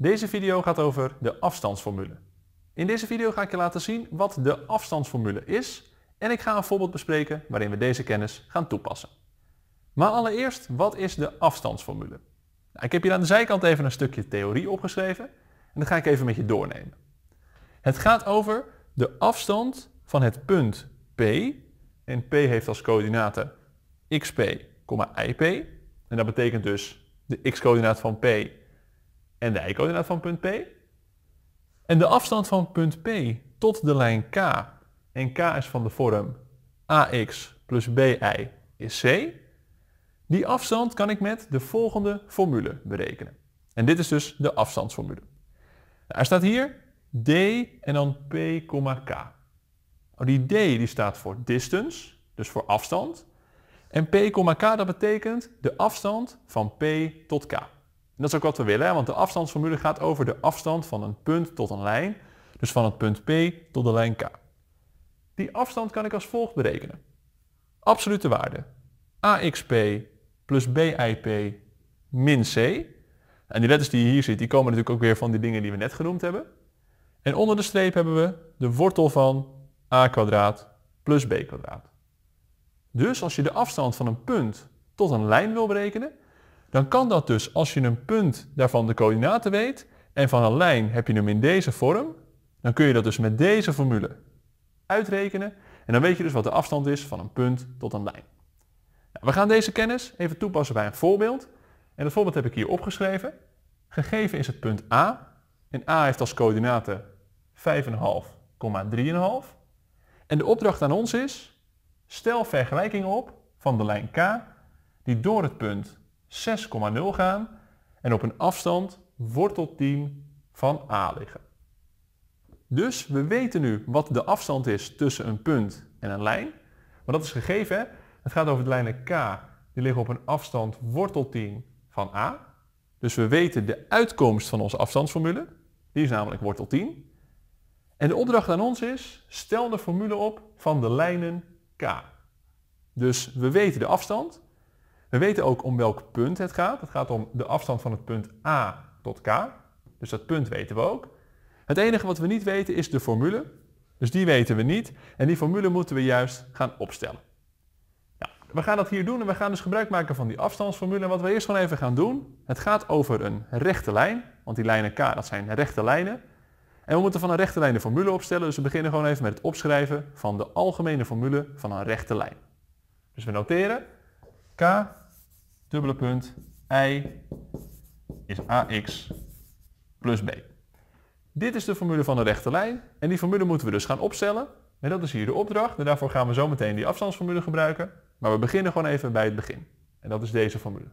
Deze video gaat over de afstandsformule. In deze video ga ik je laten zien wat de afstandsformule is en ik ga een voorbeeld bespreken waarin we deze kennis gaan toepassen. Maar allereerst, wat is de afstandsformule? Nou, ik heb hier aan de zijkant even een stukje theorie opgeschreven en dat ga ik even met je doornemen. Het gaat over de afstand van het punt P en P heeft als coördinaten xp, yP en dat betekent dus de x-coördinaat van P en de y-coördinaat van punt P. En de afstand van punt P tot de lijn K. En K is van de vorm AX plus BI is C. Die afstand kan ik met de volgende formule berekenen. En dit is dus de afstandsformule. er staat hier D en dan P, K. Oh, die D die staat voor distance, dus voor afstand. En P, K dat betekent de afstand van P tot K. En dat is ook wat we willen, want de afstandsformule gaat over de afstand van een punt tot een lijn. Dus van het punt P tot de lijn K. Die afstand kan ik als volgt berekenen. Absolute waarde AXP plus BIP min C. En die letters die je hier ziet, die komen natuurlijk ook weer van die dingen die we net genoemd hebben. En onder de streep hebben we de wortel van a kwadraat plus b kwadraat. Dus als je de afstand van een punt tot een lijn wil berekenen, dan kan dat dus als je een punt daarvan de coördinaten weet en van een lijn heb je hem in deze vorm, dan kun je dat dus met deze formule uitrekenen en dan weet je dus wat de afstand is van een punt tot een lijn. Nou, we gaan deze kennis even toepassen bij een voorbeeld en dat voorbeeld heb ik hier opgeschreven. Gegeven is het punt A en A heeft als coördinaten 5,5, 3,5 en de opdracht aan ons is, stel vergelijkingen op van de lijn K die door het punt 6,0 gaan en op een afstand wortel 10 van a liggen. Dus we weten nu wat de afstand is tussen een punt en een lijn. Maar dat is gegeven. Het gaat over de lijnen K. Die liggen op een afstand wortel 10 van A. Dus we weten de uitkomst van onze afstandsformule. Die is namelijk wortel 10. En de opdracht aan ons is, stel de formule op van de lijnen K. Dus we weten de afstand. We weten ook om welk punt het gaat. Het gaat om de afstand van het punt A tot K. Dus dat punt weten we ook. Het enige wat we niet weten is de formule. Dus die weten we niet. En die formule moeten we juist gaan opstellen. Nou, we gaan dat hier doen en we gaan dus gebruik maken van die afstandsformule. En wat we eerst gewoon even gaan doen, het gaat over een rechte lijn. Want die lijnen K, dat zijn rechte lijnen. En we moeten van een rechte lijn de formule opstellen. Dus we beginnen gewoon even met het opschrijven van de algemene formule van een rechte lijn. Dus we noteren k, dubbele punt, i is ax plus b. Dit is de formule van de rechte lijn en die formule moeten we dus gaan opstellen. En dat is hier de opdracht en daarvoor gaan we zo meteen die afstandsformule gebruiken. Maar we beginnen gewoon even bij het begin. En dat is deze formule.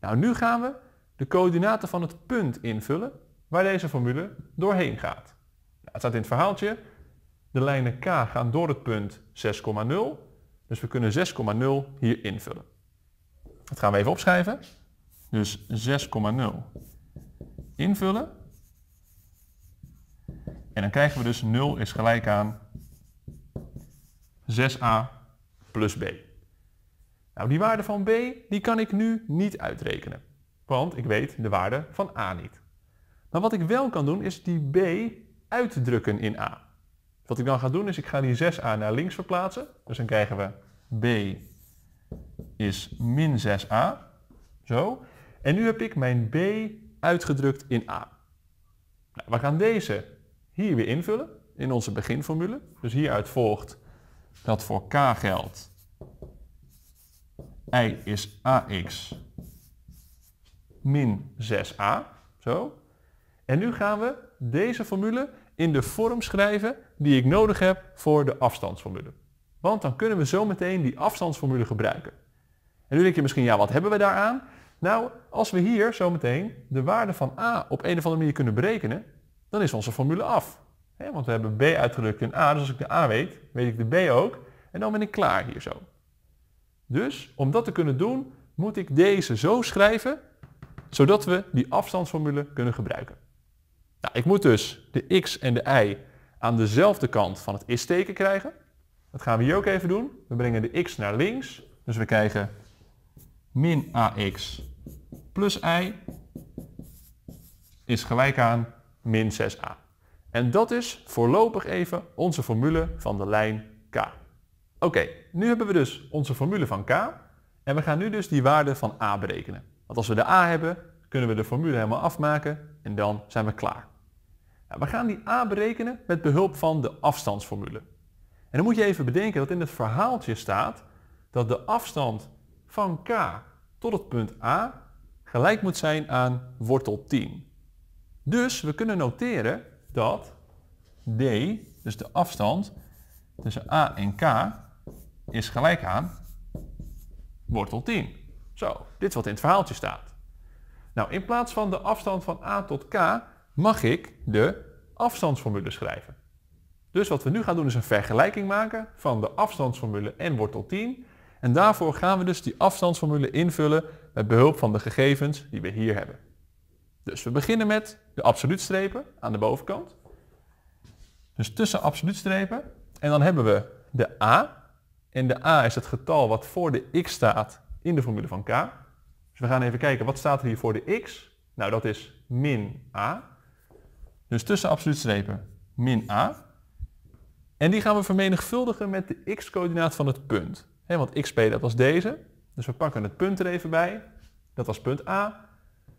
Nou, nu gaan we de coördinaten van het punt invullen waar deze formule doorheen gaat. Nou, het staat in het verhaaltje. De lijnen k gaan door het punt 6,0. Dus we kunnen 6,0 hier invullen. Dat gaan we even opschrijven. Dus 6,0 invullen. En dan krijgen we dus 0 is gelijk aan 6a plus b. Nou, die waarde van b die kan ik nu niet uitrekenen. Want ik weet de waarde van a niet. Maar wat ik wel kan doen is die b uitdrukken in a. Wat ik dan ga doen is, ik ga die 6a naar links verplaatsen. Dus dan krijgen we b is min 6a. Zo. En nu heb ik mijn b uitgedrukt in a. Nou, we gaan deze hier weer invullen in onze beginformule. Dus hieruit volgt dat voor k geldt i is ax min 6a. Zo. En nu gaan we deze formule in de vorm schrijven die ik nodig heb voor de afstandsformule. Want dan kunnen we zo meteen die afstandsformule gebruiken. En nu denk je misschien, ja wat hebben we daaraan? Nou, als we hier zometeen de waarde van a op een of andere manier kunnen berekenen, dan is onze formule af. want we hebben b uitgedrukt in a, dus als ik de a weet, weet ik de b ook. En dan ben ik klaar hier zo. Dus om dat te kunnen doen, moet ik deze zo schrijven, zodat we die afstandsformule kunnen gebruiken. Nou, ik moet dus de x en de y aan dezelfde kant van het is-teken krijgen. Dat gaan we hier ook even doen. We brengen de x naar links. Dus we krijgen min ax plus i is gelijk aan min 6a. En dat is voorlopig even onze formule van de lijn k. Oké, nu hebben we dus onze formule van k. En we gaan nu dus die waarde van a berekenen. Want als we de a hebben, kunnen we de formule helemaal afmaken en dan zijn we klaar we gaan die a berekenen met behulp van de afstandsformule. En dan moet je even bedenken dat in het verhaaltje staat dat de afstand van k tot het punt a gelijk moet zijn aan wortel 10. Dus we kunnen noteren dat d, dus de afstand tussen a en k, is gelijk aan wortel 10. Zo, dit is wat in het verhaaltje staat. Nou, in plaats van de afstand van a tot k mag ik de afstandsformule schrijven. Dus wat we nu gaan doen is een vergelijking maken van de afstandsformule en wortel 10. En daarvoor gaan we dus die afstandsformule invullen met behulp van de gegevens die we hier hebben. Dus we beginnen met de absoluutstrepen aan de bovenkant. Dus tussen absoluutstrepen. En dan hebben we de a. En de a is het getal wat voor de x staat in de formule van k. Dus we gaan even kijken, wat staat er hier voor de x? Nou, dat is min a. Dus tussen absoluut strepen min a. En die gaan we vermenigvuldigen met de x-coördinaat van het punt. He, want xp dat was deze. Dus we pakken het punt er even bij. Dat was punt a.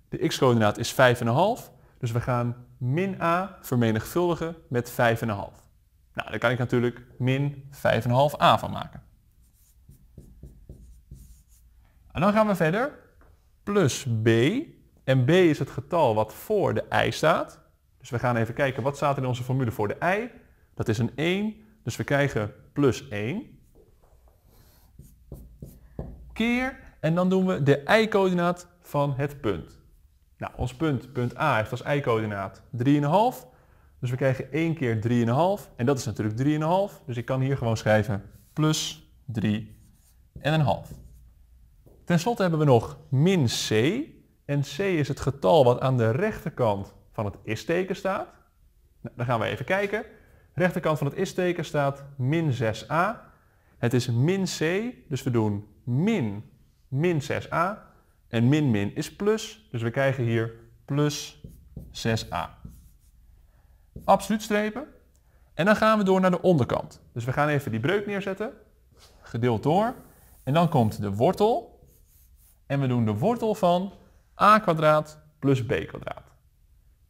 De x-coördinaat is 5,5. Dus we gaan min a vermenigvuldigen met 5,5. Nou, daar kan ik natuurlijk min 5,5a van maken. En dan gaan we verder. Plus b. En b is het getal wat voor de i staat. Dus we gaan even kijken, wat staat in onze formule voor de i? Dat is een 1, dus we krijgen plus 1. Keer, en dan doen we de i-coördinaat van het punt. Nou, ons punt, punt A, heeft als i-coördinaat 3,5. Dus we krijgen 1 keer 3,5. En dat is natuurlijk 3,5. Dus ik kan hier gewoon schrijven plus 3 en een half. Ten slotte hebben we nog min c. En c is het getal wat aan de rechterkant van het is-teken staat. Nou, dan gaan we even kijken. rechterkant van het is-teken staat min 6a. Het is min c, dus we doen min min 6a. En min min is plus, dus we krijgen hier plus 6a. Absoluut strepen. En dan gaan we door naar de onderkant. Dus we gaan even die breuk neerzetten, gedeeld door. En dan komt de wortel. En we doen de wortel van a kwadraat plus b kwadraat.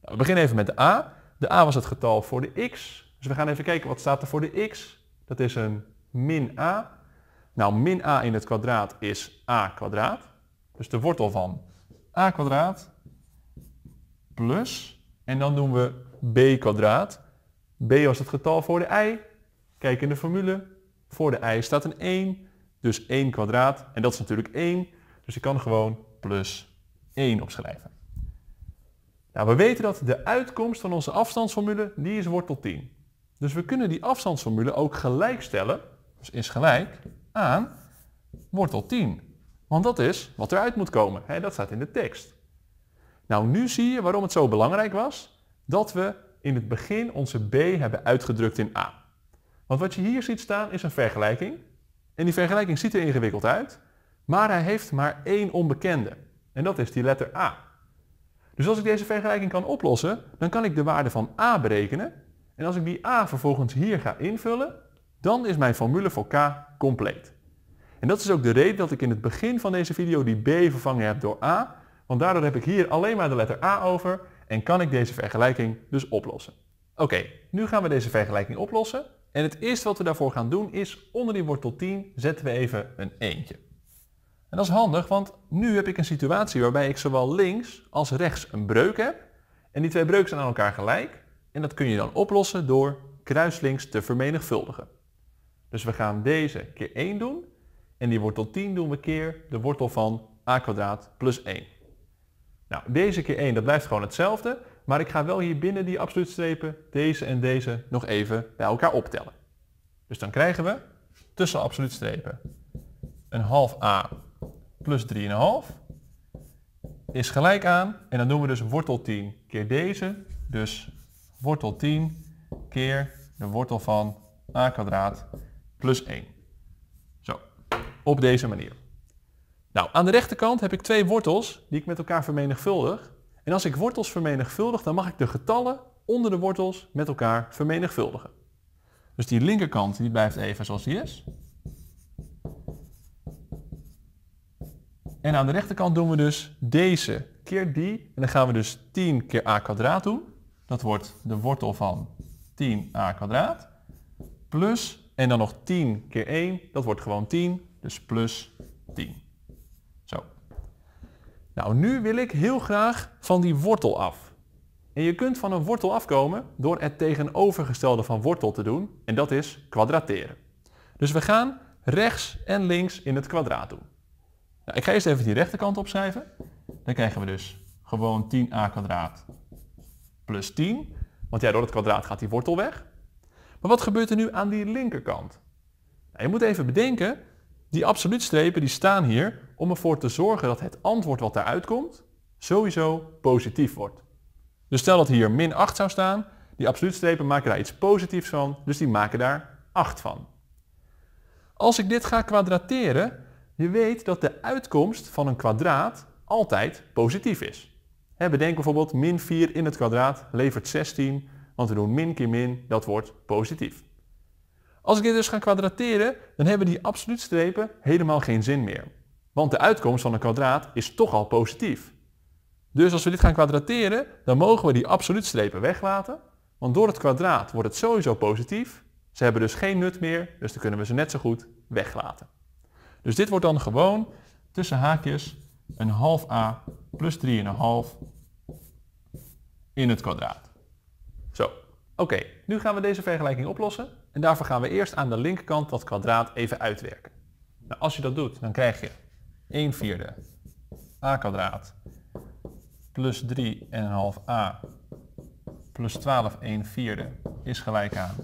Nou, we beginnen even met de a. De a was het getal voor de x. Dus we gaan even kijken wat staat er voor de x. Dat is een min a. Nou, min a in het kwadraat is a kwadraat. Dus de wortel van a kwadraat plus, en dan doen we b kwadraat. b was het getal voor de i. Kijk in de formule, voor de i staat een 1, dus 1 kwadraat. En dat is natuurlijk 1, dus ik kan gewoon plus 1 opschrijven. Nou, we weten dat de uitkomst van onze afstandsformule, die is wortel 10. Dus we kunnen die afstandsformule ook gelijkstellen, dus is gelijk, aan wortel 10. Want dat is wat eruit moet komen. dat staat in de tekst. Nou, nu zie je waarom het zo belangrijk was dat we in het begin onze b hebben uitgedrukt in a. Want wat je hier ziet staan is een vergelijking. En die vergelijking ziet er ingewikkeld uit, maar hij heeft maar één onbekende. En dat is die letter a. Dus als ik deze vergelijking kan oplossen, dan kan ik de waarde van a berekenen. En als ik die a vervolgens hier ga invullen, dan is mijn formule voor k compleet. En dat is ook de reden dat ik in het begin van deze video die b vervangen heb door a, want daardoor heb ik hier alleen maar de letter a over en kan ik deze vergelijking dus oplossen. Oké, nu gaan we deze vergelijking oplossen. En het eerste wat we daarvoor gaan doen is onder die wortel 10 zetten we even een eentje. En dat is handig, want nu heb ik een situatie waarbij ik zowel links als rechts een breuk heb. En die twee breuken zijn aan elkaar gelijk. En dat kun je dan oplossen door kruislinks te vermenigvuldigen. Dus we gaan deze keer 1 doen. En die wortel 10 doen we keer de wortel van a kwadraat plus 1. Nou, deze keer 1, dat blijft gewoon hetzelfde. Maar ik ga wel hier binnen die absoluutstrepen deze en deze nog even bij elkaar optellen. Dus dan krijgen we tussen absoluutstrepen een half a plus 3,5 is gelijk aan, en dan noemen we dus wortel 10 keer deze, dus wortel 10 keer de wortel van a kwadraat plus 1. Zo, op deze manier. Nou, aan de rechterkant heb ik twee wortels die ik met elkaar vermenigvuldig. En als ik wortels vermenigvuldig, dan mag ik de getallen onder de wortels met elkaar vermenigvuldigen. Dus die linkerkant die blijft even zoals die is. En aan de rechterkant doen we dus deze keer die. En dan gaan we dus 10 keer a kwadraat doen. Dat wordt de wortel van 10a kwadraat. Plus, en dan nog 10 keer 1, dat wordt gewoon 10. Dus plus 10. Zo. Nou, nu wil ik heel graag van die wortel af. En je kunt van een wortel afkomen door het tegenovergestelde van wortel te doen. En dat is kwadrateren. Dus we gaan rechts en links in het kwadraat doen ik ga eerst even die rechterkant opschrijven. Dan krijgen we dus gewoon 10a kwadraat plus 10. Want ja, door het kwadraat gaat die wortel weg. Maar wat gebeurt er nu aan die linkerkant? Nou, je moet even bedenken, die absoluutstrepen die staan hier om ervoor te zorgen dat het antwoord wat daaruit komt sowieso positief wordt. Dus stel dat hier min 8 zou staan, die absoluutstrepen maken daar iets positiefs van, dus die maken daar 8 van. Als ik dit ga kwadrateren, je weet dat de uitkomst van een kwadraat altijd positief is. bedenk bijvoorbeeld min 4 in het kwadraat levert 16, want we doen min keer min, dat wordt positief. Als ik dit dus ga kwadrateren, dan hebben die absoluutstrepen helemaal geen zin meer. Want de uitkomst van een kwadraat is toch al positief. Dus als we dit gaan kwadrateren, dan mogen we die absoluutstrepen weglaten. Want door het kwadraat wordt het sowieso positief. Ze hebben dus geen nut meer, dus dan kunnen we ze net zo goed weglaten. Dus dit wordt dan gewoon tussen haakjes een half a plus 3,5 in het kwadraat. Zo. Oké, nu gaan we deze vergelijking oplossen. En daarvoor gaan we eerst aan de linkerkant dat kwadraat even uitwerken. Nou, als je dat doet, dan krijg je 1 vierde a kwadraat plus 3,5a plus 12 1 vierde is gelijk aan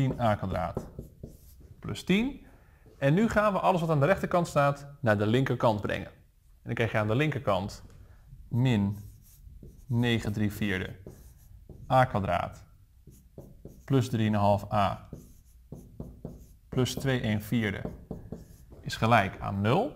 10a kwadraat plus 10. En nu gaan we alles wat aan de rechterkant staat naar de linkerkant brengen. En dan krijg je aan de linkerkant min 9 3 vierde a kwadraat plus 3,5a plus 2 1 vierde is gelijk aan 0.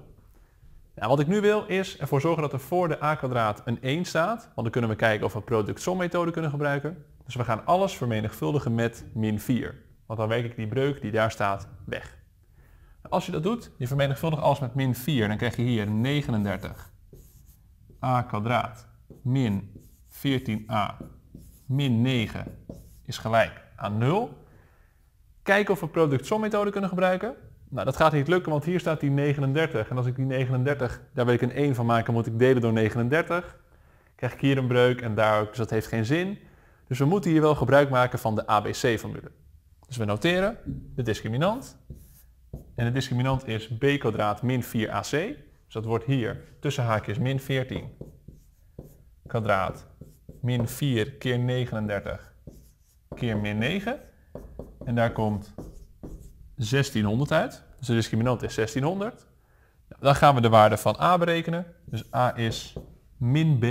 Nou, wat ik nu wil is ervoor zorgen dat er voor de a kwadraat een 1 staat. Want dan kunnen we kijken of we product productsommethode kunnen gebruiken. Dus we gaan alles vermenigvuldigen met min 4. Want dan werk ik die breuk die daar staat weg. Als je dat doet, je vermenigvuldigt alles met min 4, dan krijg je hier 39 a kwadraat min 14a min 9 is gelijk aan 0. Kijken of we productsommethode kunnen gebruiken. Nou, dat gaat niet lukken, want hier staat die 39. En als ik die 39, daar wil ik een 1 van maken, moet ik delen door 39. Krijg ik hier een breuk en daar ook, dus dat heeft geen zin. Dus we moeten hier wel gebruik maken van de ABC-formule. Dus we noteren de discriminant en de discriminant is b kwadraat min 4ac. Dus dat wordt hier tussen haakjes min 14 kwadraat min 4 keer 39 keer min 9. En daar komt 1600 uit. Dus de discriminant is 1600. Nou, dan gaan we de waarde van a berekenen. Dus a is min b.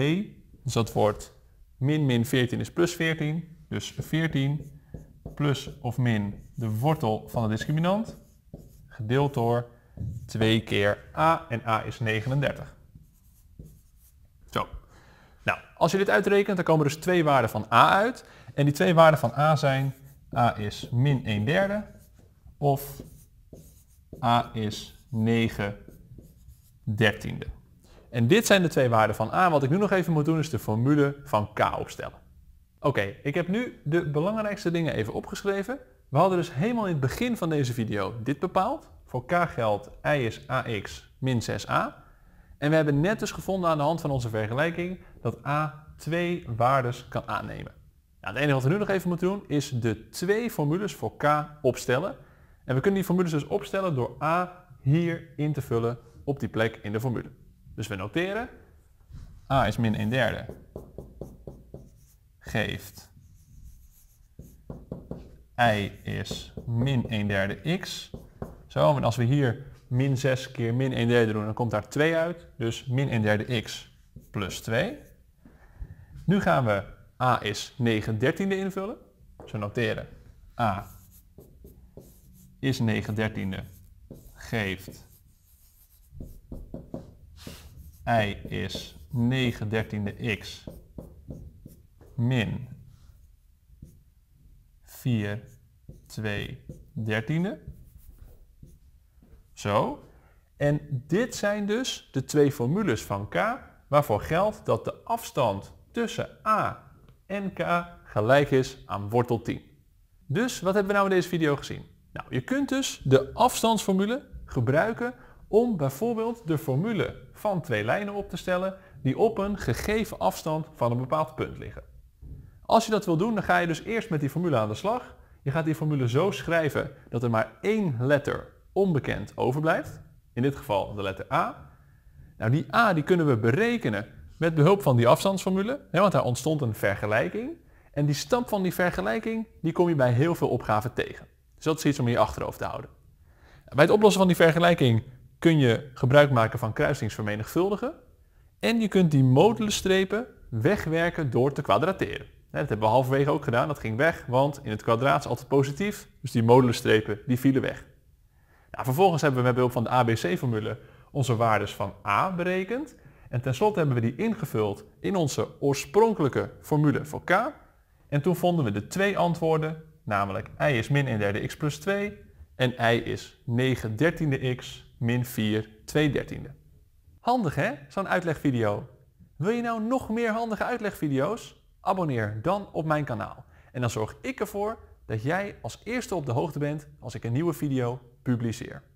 Dus dat wordt min min 14 is plus 14. Dus 14 plus of min de wortel van de discriminant gedeeld door 2 keer a en a is 39. Zo. Nou, als je dit uitrekent, dan komen dus twee waarden van a uit. En die twee waarden van a zijn a is min 1 derde of a is 9 dertiende. En dit zijn de twee waarden van a. Wat ik nu nog even moet doen is de formule van k opstellen. Oké, ik heb nu de belangrijkste dingen even opgeschreven. We hadden dus helemaal in het begin van deze video dit bepaald. Voor k geldt y is ax min 6a. En we hebben net dus gevonden aan de hand van onze vergelijking dat a twee waardes kan aannemen. het enige wat we nu nog even moeten doen is de twee formules voor k opstellen. En we kunnen die formules dus opstellen door a hier in te vullen op die plek in de formule. Dus we noteren a is min 1 derde geeft I is min 1 derde x. Zo, en als we hier min 6 keer min 1 derde doen, dan komt daar 2 uit. Dus min 1 derde x plus 2. Nu gaan we a is 9 dertiende invullen. Dus we noteren a is 9 dertiende geeft I is 9 dertiende x min 4, 2 dertiende. Zo. En dit zijn dus de twee formules van k waarvoor geldt dat de afstand tussen a en k gelijk is aan wortel 10. Dus wat hebben we nou in deze video gezien? Nou, je kunt dus de afstandsformule gebruiken om bijvoorbeeld de formule van twee lijnen op te stellen die op een gegeven afstand van een bepaald punt liggen. Als je dat wil doen, dan ga je dus eerst met die formule aan de slag. Je gaat die formule zo schrijven dat er maar één letter onbekend overblijft. In dit geval de letter A. Nou, die A die kunnen we berekenen met behulp van die afstandsformule, hè, want daar ontstond een vergelijking. En die stap van die vergelijking, die kom je bij heel veel opgaven tegen. Dus dat is iets om in je achterhoofd te houden. Bij het oplossen van die vergelijking kun je gebruik maken van kruisingsvermenigvuldigen. En je kunt die modulenstrepen wegwerken door te kwadrateren dat hebben we halverwege ook gedaan, dat ging weg, want in het kwadraat is altijd positief, dus die modulenstrepen die vielen weg. Nou, vervolgens hebben we met behulp van de ABC-formule onze waardes van a berekend. En tenslotte hebben we die ingevuld in onze oorspronkelijke formule voor k. En toen vonden we de twee antwoorden, namelijk i is min 1 derde x plus 2 en i is 9 dertiende x min 4 2 dertiende. Handig hè, zo'n uitlegvideo. Wil je nou nog meer handige uitlegvideo's? Abonneer dan op mijn kanaal en dan zorg ik ervoor dat jij als eerste op de hoogte bent als ik een nieuwe video publiceer.